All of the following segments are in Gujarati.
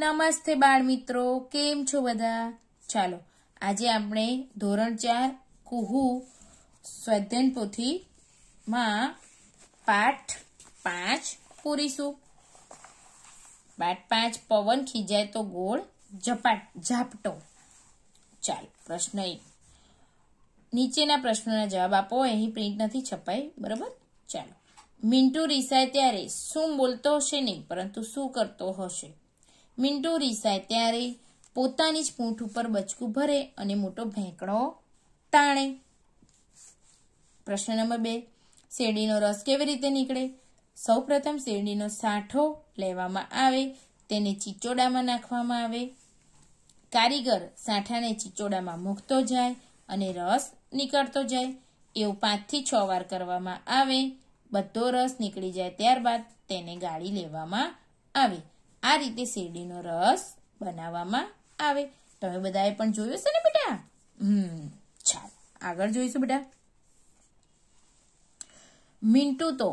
નમસ્તે બાળ મિત્રો કેમ છો બધા ચાલો આજે આપણે ધોરણ ચાર કુહુ સ્વાધ્યન પોથીમાં પાઠ પાંચ પૂરીશું પાઠ પાંચ પવન ખીજાય તો ગોળ ઝપાટ ઝાપટો ચાલો પ્રશ્ન એક નીચેના પ્રશ્નોના જવાબ આપો અહીં પ્રિન્ટ નથી છપાય બરાબર ચાલો મિન્ટુ રીસાય ત્યારે શું બોલતો હશે નહીં પરંતુ શું કરતો હશે મિન્ટો રીસાય ત્યારે પોતાની જ પૂંઠ ઉપર બચકું ભરે અને મોટો ભેંકડો તાણે પ્રશ્ન નંબર બે શેરડીનો રસ કેવી રીતે નીકળે સૌપ્રથમ શેરડીનો સાંઠો લેવામાં આવે તેને ચિચોડામાં નાખવામાં આવે કારીગર સાંઠાને ચિચોડામાં મૂકતો જાય અને રસ નીકળતો જાય એવું પાંચથી છ વાર કરવામાં આવે બધો રસ નીકળી જાય ત્યારબાદ તેને ગાળી લેવામાં આવે આ રીતે શેરડીનો રસ બનાવવામાં આવે તમે બધાએ પણ જોયું હશે ને બેટા હમ ચાલો આગળ જોઈશું બેટા મિન્ટુ તો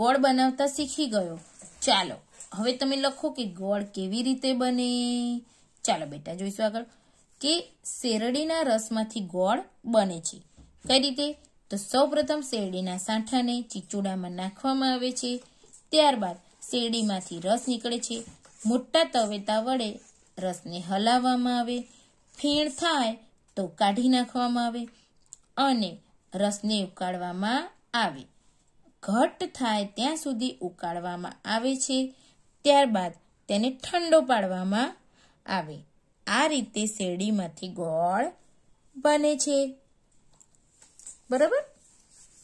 ગોળ બનાવતા શીખી ગયો ચાલો હવે તમે લખો કે ગોળ કેવી રીતે બને ચાલો બેટા જોઈશું આગળ કે શેરડીના રસમાંથી ગોળ બને છે કઈ રીતે તો સૌપ્રથમ શેરડીના સાંઠાને ચીચુડામાં નાખવામાં આવે છે ત્યારબાદ શેરડીમાંથી રસ નીકળે છે મોટા તવેતા વડે રસને હલાવવામાં આવે ફેણ થાય તો કાઢી નાખવામાં આવે અને રસને ઉકાળવામાં આવે ઘટ થાય ત્યાં સુધી ઉકાળવામાં આવે છે ત્યારબાદ તેને ઠંડો પાડવામાં આવે આ રીતે શેરડીમાંથી ગોળ બને છે બરાબર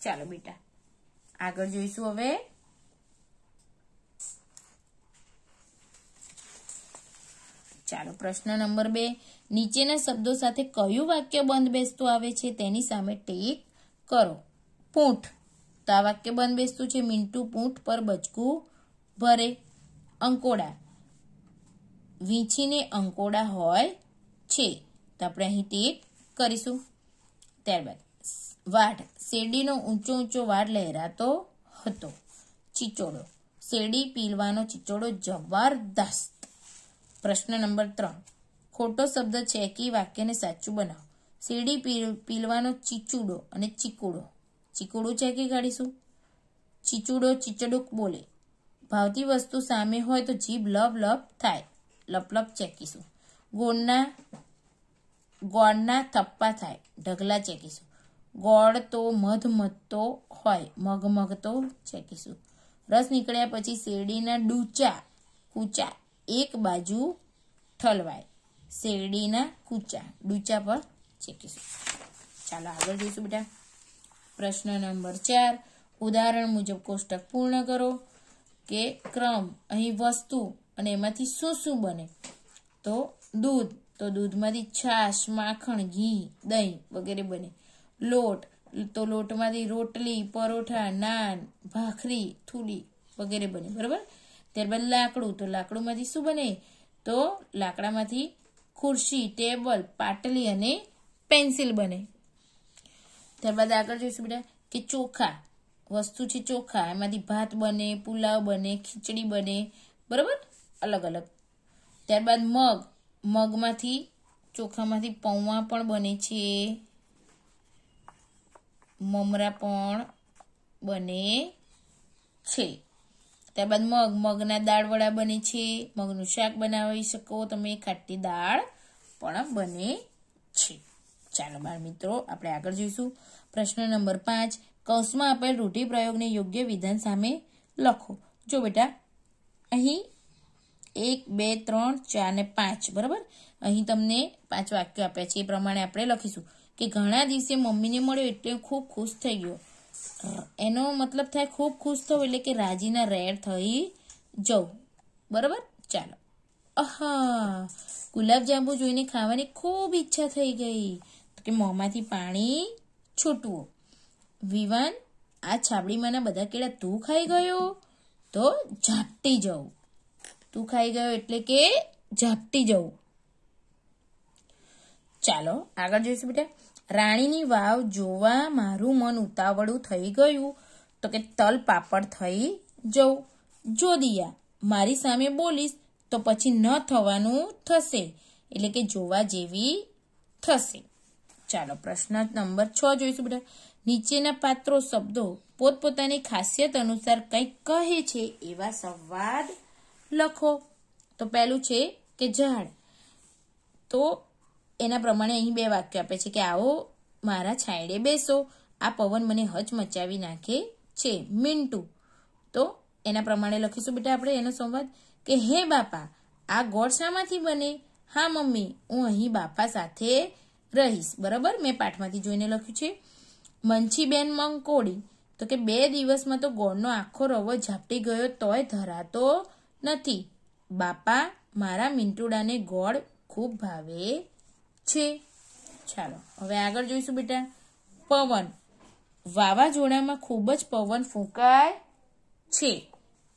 ચાલો બેટા આગળ જોઈશું હવે ચાલો પ્રશ્ન નંબર બે નીચેના શબ્દો સાથે કયું વાક્ય બંધ બેસતું આવે છે તેની સામે ટેક કરો પૂંઠ તો આ વાક્ય બંધ બેસતું છે મિન્ટુ પૂંઠ પર બચકું ભરે અંકોડા વીંછીને અંકોડા હોય છે તો આપણે અહીં ટેક કરીશું ત્યારબાદ વાઢ શેરડીનો ઊંચો ઊંચો વાઢ લહેરાતો હતો ચીચોડો શેરડી પીલવાનો ચીચોડો જબરદસ્ત પ્રશ્ન નંબર ત્રણ ખોટો શબ્દ છે કે વાક્યને સાચું બનાવો શેરડી પીલવાનો ચીચુડો અને ચીકુડો ચીકુડો છે કે કાઢીશું ચીચુડો ચીચડુક બોલે ભાવતી વસ્તુ સામે હોય તો જીભ લપ લપ થાય લપ લપ ચેકીશું ગોળના ગોળના થપ્પા થાય ઢગલા ચેકીશું ગોળ તો મધ મધતો હોય મગમગતો ચેકીશું રસ નીકળ્યા પછી શેરડીના ડૂચા કૂચા એક બાજુ ઠલવાય શેરડીના કૂચા ડૂચા પર ચેકીશું ચાલો આગળ જઈશું બેટા પ્રશ્ન નંબર ચાર ઉદાહરણ મુજબ કોષ્ટક પૂર્ણ કરો કે ક્રમ અહીં વસ્તુ અને એમાંથી શું શું બને તો દૂધ તો દૂધમાંથી છાશ માખણ ઘી દહીં વગેરે બને લોટ તો લોટમાંથી રોટલી પરોઠા નાન ભાખરી થૂલી વગેરે બને બરાબર ત્યારબાદ લાકડું તો લાકડુંમાંથી શું બને તો લાકડામાંથી ખુરશી ટેબલ પાટલી અને પેન્સિલ બને ત્યારબાદ આગળ જોઈશું બેટા કે ચોખા વસ્તુ છે ચોખા એમાંથી ભાત બને પુલાવ બને ખીચડી બને બરાબર અલગ અલગ ત્યારબાદ મગ મગમાંથી ચોખામાંથી પૌવા પણ બને છે મમરા પણ બને છે ત્યારબાદ મગ મગના દાળ વડા બને છે મગનું શાક બનાવી શકો તમે ખાટી દાળ પણ બને છે ચાલો બાળ મિત્રો આપણે આગળ જોઈશું પ્રશ્ન નંબર પાંચ કૌશમાં આપેલ રૂઢિ પ્રયોગને યોગ્ય વિધાન સામે લખો જો બેટા અહીં એક બે ત્રણ ચાર ને પાંચ બરાબર અહીં તમને પાંચ વાક્યો આપ્યા છે એ પ્રમાણે આપણે લખીશું કે ઘણા દિવસે મમ્મીને મળ્યો એટલે ખૂબ ખુશ થઈ ગયો એનો મતલબ થાય ખૂબ ખુશ થવું એટલે કે રાજીના રેડ થઈ જવું બરાબર ચાલો આહા ગુલાબજાંબુ જોઈને ખાવાની ખૂબ ઈચ્છા થઈ ગઈ તો કે મોંમાંથી પાણી છૂટવું વિવાન આ છાબડીમાંના બધા કેળા તું ખાઈ ગયો તો ઝાપટી જવું તું ખાઈ ગયો એટલે કે ઝાપટી જવું ચાલો આગળ જોઈશું બેટા રાણીની વાવ જોવા મારું મન ઉતાવળું થઈ ગયું તો કે તલ પાપડ થઈ જવું જો દિયા મારી સામે બોલીશ તો પછી ન થવાનું થશે એટલે કે જોવા જેવી થશે ચાલો પ્રશ્ન નંબર છ જોઈશું બેટા નીચેના પાત્રો શબ્દો પોતપોતાની ખાસિયત અનુસાર કંઈક કહે છે એવા સંવાદ લખો તો પહેલું છે કે ઝાડ તો એના પ્રમાણે અહીં બે વાક્ય આપે છે કે આવો મારા છાંયડે બેસો આ પવન મને હચ મચાવી નાખે છે મિન્ટુ તો એના પ્રમાણે લખીશું બેટા આપણે એનો સંવાદ કે હે બાપા આ ગોળ શામાંથી બને હા મમ્મી હું અહીં બાપા સાથે રહીશ બરાબર મેં પાઠમાંથી જોઈને લખ્યું છે મંછીબેન મંકોડી તો કે બે દિવસમાં તો ગોળનો આખો રવો ઝાપટી ગયો તોય ધરાતો નથી બાપા મારા મિન્ટુડાને ગોળ ખૂબ ભાવે છે ચાલો હવે આગળ જોઈશું બેટા પવન વાવાઝોડામાં ખૂબ જ પવન ફૂંકાય છે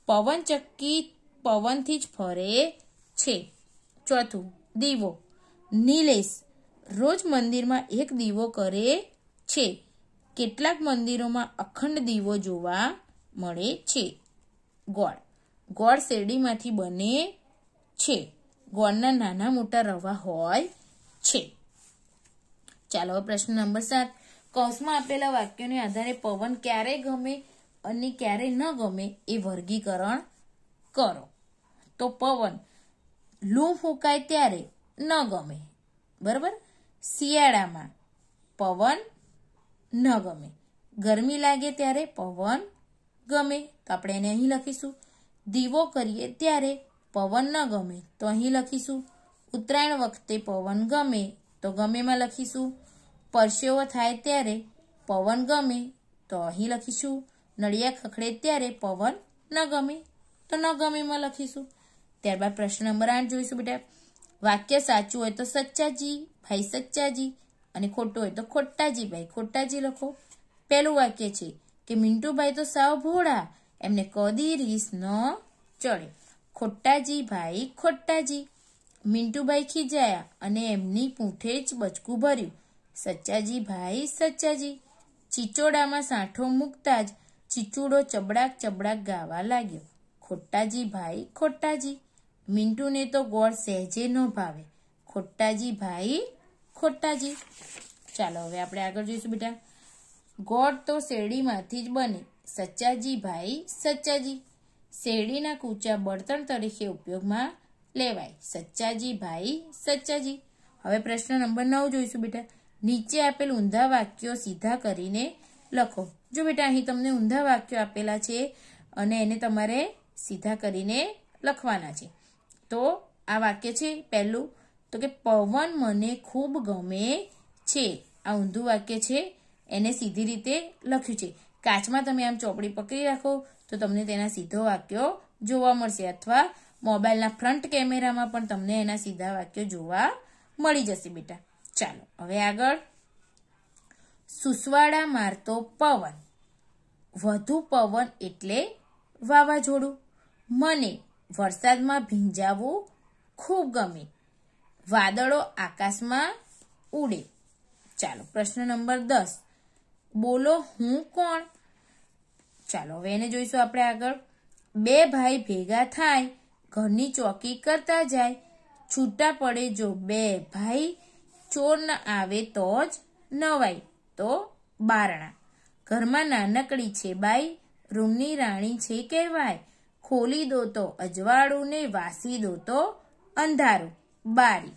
પવન ચક્કી પવનથી જ ફરે છે ચોથું દીવો નીલેશ રોજ મંદિરમાં એક દીવો કરે છે કેટલાક મંદિરોમાં અખંડ દીવો જોવા મળે છે ગોળ ગોળ શેરડીમાંથી બને છે ગોળના નાના મોટા રવા હોય છે ચાલો પ્રશ્ન નંબર સાત કૌંસમાં આપેલા વાક્યોને આધારે પવન ક્યારે ગમે અને ક્યારે ન ગમે એ વર્ગીકરણ કરો તો પવન લૂ ફૂંકાય ત્યારે ન ગમે બરાબર શિયાળામાં પવન ન ગમે ગરમી લાગે ત્યારે પવન ગમે તો આપણે એને અહીં લખીશું દીવો કરીએ ત્યારે પવન ન ગમે તો અહીં લખીશું ઉત્તરાયણ વખતે પવન ગમે તો ગમેમાં લખીશું પરસેવો થાય ત્યારે પવન ગમે તો અહીં લખીશું નળિયા ખખડે ત્યારે પવન ન ગમે તો ન ગમેમાં લખીશું ત્યારબાદ પ્રશ્ન નંબર આઠ જોઈશું બેટા વાક્ય સાચું હોય તો સચ્ચાજી ભાઈ સચ્ચાજી અને ખોટું હોય તો ખોટાજી ભાઈ ખોટાજી લખો પહેલું વાક્ય છે કે મિન્ટુભાઈ તો સાવ ભોળા એમને કદી રીસ ન ચડે ખોટાજી ભાઈ ખોટાજી મિન્ટુભાઈ ખીજાયા અને એમની પૂંઠે જ બચકું ભર્યું સચ્ચાજી ભાઈ સચ્ચાજી ચીચોડામાં સાંઠો મૂકતા જ ચિચુડો ચબડાક ચબડાક ગાવા લાગ્યો ખોટાજી ભાઈ ખોટાજી મિન્ટુને તો ગોળ સહેજે ન ભાવે ખોટાજી ભાઈ ખોટાજી ચાલો હવે આપણે આગળ જોઈશું બેટા ગોળ તો શેરડીમાંથી જ બને સચ્ચાજી ભાઈ સચ્ચાજી શેરડીના કૂચા બળતણ તરીકે ઉપયોગમાં લેવાય સચ્ચાજી ભાઈ સચ્ચાજી હવે પ્રશ્ન નંબર નવ જોઈશું બેટા નીચે આપેલ ઊંધા વાક્યો સીધા કરીને લખો જો બેટા અહીં તમને ઊંધા વાક્યો આપેલા છે અને એને તમારે સીધા કરીને લખવાના છે તો આ વાક્ય છે પહેલું તો કે પવન મને ખૂબ ગમે છે આ ઊંધું વાક્ય છે એને સીધી રીતે લખ્યું છે કાચમાં તમે આમ ચોપડી પકડી રાખો તો તમને તેના સીધો વાક્યો જોવા મળશે અથવા મોબાઈલના ફ્રન્ટ કેમેરામાં પણ તમને એના સીધા વાક્યો જોવા મળી જશે બેટા ચાલો હવે આગળ સુસવાડા મારતો પવન વધુ પવન એટલે વાવાઝોડું મને વરસાદમાં ભીંજાવું ખૂબ ગમે વાદળો આકાશમાં ઉડે ચાલો પ્રશ્ન નંબર દસ બોલો હું કોણ ચાલો હવે એને જોઈશું આપણે આગળ બે ભાઈ ભેગા થાય ઘરની ચોકી કરતા જાય છૂટા પડે જો બે ભાઈ ચોર ન આવે તો જ નવાય તો બારણા ઘરમાં નાનકડી છે બાઈ રૂમની રાણી છે કહેવાય ખોલી દો તો અજવાળું ને વાસી દો તો અંધારું બારી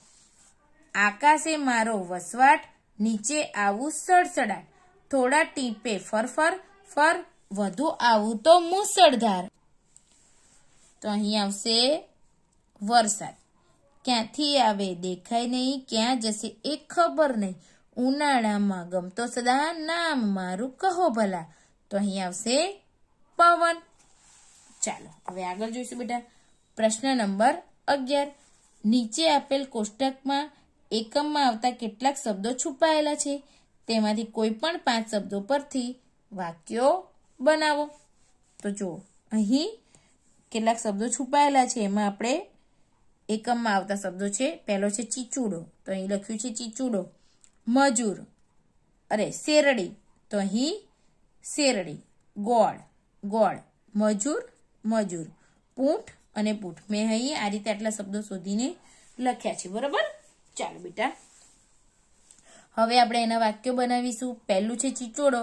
આકાશે મારો વસવાટ નીચે આવું સડસડાટ થોડા ટીપે ફરફર ફર વધુ આવું તો મુસળધાર તો અહીં આવશે વરસાદ ક્યાંથી આવે દેખાય નહીં ક્યાં જશે એ ખબર નહીં ઉનાળામાં ગમતો સદા નામ મારું કહો ભલા તો અહીં આવશે પવન ચાલો હવે આગળ જોઈશું બેટા પ્રશ્ન નંબર અગિયાર નીચે આપેલ કોષ્ટકમાં એકમમાં આવતા કેટલાક શબ્દો છુપાયેલા છે તેમાંથી કોઈ પણ પાંચ શબ્દો પરથી વાક્યો બનાવો તો જુઓ અહીં કેટલાક શબ્દો છુપાયેલા છે એમાં આપણે એકમમાં આવતા શબ્દો છે પહેલો છે ચીચુડો તો અહીં લખ્યું છે ચીચુડો મજૂર અરે શેરડી તો અહીં શેરડી ગોળ ગોળ મજૂર મજૂર પૂંઠ અને પૂંઠ મેં અહીં આ રીતે આટલા શબ્દો શોધીને લખ્યા છે બરાબર ચાલો બેટા હવે આપણે એના વાક્યો બનાવીશું પહેલું છે ચીચોડો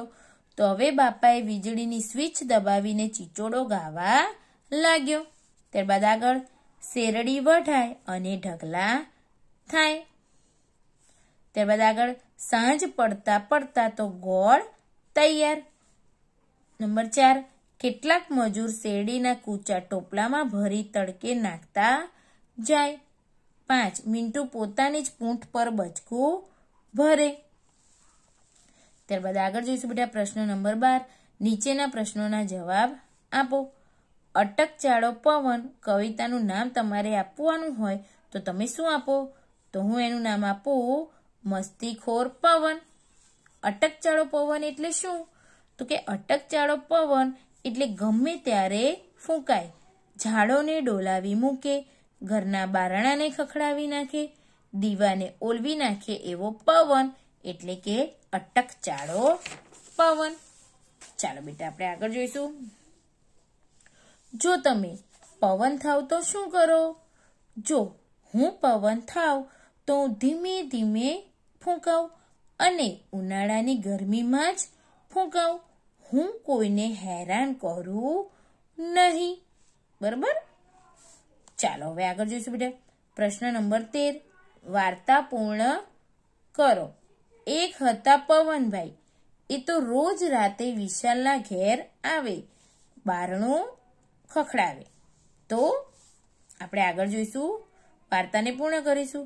તો હવે બાપાએ વીજળીની સ્વિચ દબાવીને ચીચોડો ગાવા લાગ્યો ત્યારબાદ આગળ શેરડી વઢાય અને ઢગલા થાય ત્યારબાદ આગળ સાંજ પડતા પડતા તો ગોળ તૈયાર નંબર ચાર કેટલાક મજૂર શેરડીના કૂચા ટોપલામાં ભરી તડકે નાખતા જાય પાંચ મિન્ટુ પોતાની જ પૂંઠ પર બચકું ભરે ત્યારબાદ આગળ જોઈશું બેટા પ્રશ્ન નંબર બાર નીચેના પ્રશ્નોના જવાબ આપો અટકચાળો પવન કવિતાનું નામ તમારે આપવાનું હોય તો તમે શું આપો તો હું એનું નામ આપું મસ્તીખોર પવન અટકચાળો પવન એટલે શું તો કે અટકચાળો પવન એટલે ગમે ત્યારે ફૂંકાય ઝાડોને ડોલાવી મૂકે ઘરના બારણાને ખખડાવી નાખે દીવાને ઓલવી નાખે એવો પવન એટલે કે અટકચાળો પવન ચાલો બેટા આપણે આગળ જોઈશું જો તમે પવન થાવ તો શું કરો જો હું પવન થાવ તો હું ધીમે ધીમે ફૂંકાવ અને ઉનાળાની ગરમીમાં જ ફૂંકાવ હું કોઈને હેરાન કરું નહીં બરાબર ચાલો હવે આગળ જોઈશું બેટા પ્રશ્ન નંબર તેર વાર્તા પૂર્ણ કરો એક હતા પવનભાઈ એ તો રોજ રાતે વિશાલના ઘેર આવે બારણું ખખડાવે તો આપણે આગળ જોઈશું વાર્તાને પૂર્ણ કરીશું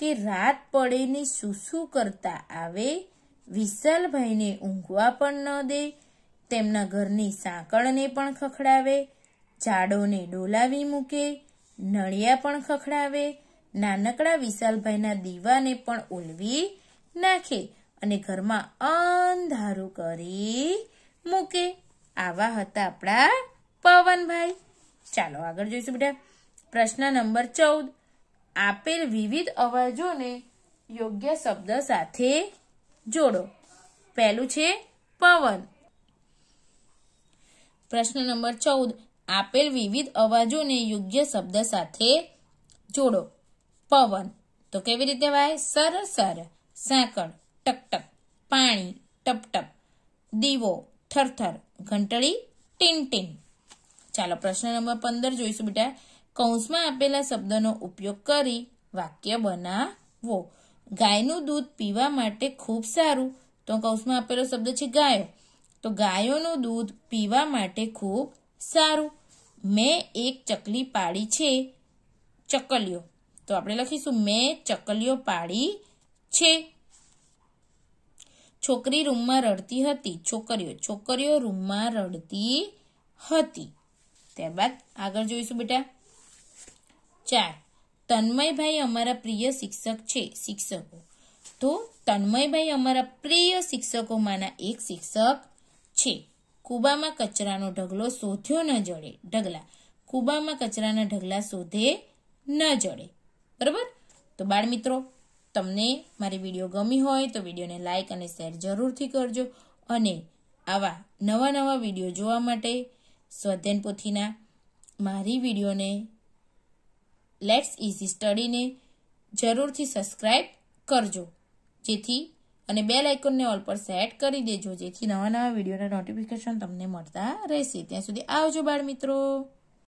કે રાત પડેને સુસુ કરતા આવે વિશાલભાઈને ઊંઘવા પણ ન દે તેમના ઘરની સાંકળને પણ ખખડાવે ઝાડોને ડોલાવી મૂકે નળિયા પણ ખખડાવે નાનકડા વિશાલભાઈના દીવાને પણ ઓલવી નાખે અને ઘરમાં અંધારું કરી મૂકે આવા હતા આપણા પવનભાઈ ચાલો આગળ જોઈશું બેટા પ્રશ્ન નંબર ચૌદ આપેલ વિવિધ અવાજોને યોગ્ય શબ્દ સાથે જોડો પહેલું છે પવન પ્રશ્ન નંબર ચૌદ આપેલ વિવિધ અવાજોને યોગ્ય શબ્દ સાથે જોડો પવન તો કેવી રીતે વાય સર સર સાંકળ ટકટક પાણી ટપટપ દીવો થરથર ઘંટળી ટીન ટીન ચાલો પ્રશ્ન નંબર પંદર જોઈશું બેટા કૌંસમાં આપેલા શબ્દનો ઉપયોગ કરી વાક્ય બનાવો ગાયનું દૂધ પીવા માટે ખૂબ સારું તો કૌંસમાં આપેલો શબ્દ છે ગાયો તો ગાયોનું દૂધ પીવા માટે ખૂબ સારું મેં એક ચકલી પાડી છે ચકલીઓ તો આપણે લખીશું મેં ચકલીઓ પાડી છે છોકરી રૂમમાં રડતી હતી છોકરીઓ છોકરીઓ રૂમમાં રડતી હતી ત્યારબાદ આગળ જોઈશું બેટા ચાર તન્મયભાઈ અમારા પ્રિય શિક્ષક છે શિક્ષકો તો તન્મયભાઈ અમારા પ્રિય શિક્ષકોમાંના એક શિક્ષક છે કુબામાં કચરાનો ઢગલો શોધ્યો ન જડે ઢગલા કુબામાં કચરાના ઢગલા શોધે ન જડે બરાબર તો બાળ મિત્રો તમને મારી વિડીયો ગમી હોય તો વિડીયોને લાઇક અને શેર જરૂરથી કરજો અને આવા નવા નવા વિડીયો જોવા માટે સ્વાધ્યાયન પોથીના મારી વિડીયોને લેટ્સ ઇઝી સ્ટડીને જરૂરથી સબસ્ક્રાઈબ કરજો જેથી અને બે લાઇકોનને ઓલ પર સેટ કરી દેજો જેથી નવા નવા વિડીયોના નોટિફિકેશન તમને મળતા રહેશે ત્યાં સુધી આવજો બાળ મિત્રો